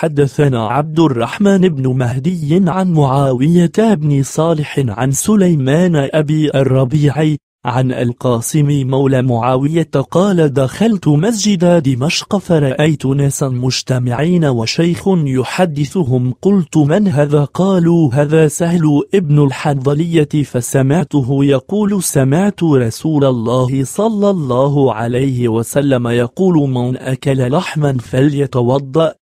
حدثنا عبد الرحمن بن مهدي عن معاوية بن صالح عن سليمان أبي الربيع عن القاسم مولى معاوية قال دخلت مسجد دمشق فرأيت ناسا مجتمعين وشيخ يحدثهم قلت من هذا قالوا هذا سهل ابن الحنظلية فسمعته يقول سمعت رسول الله صلى الله عليه وسلم يقول من أكل لحما فليتوضأ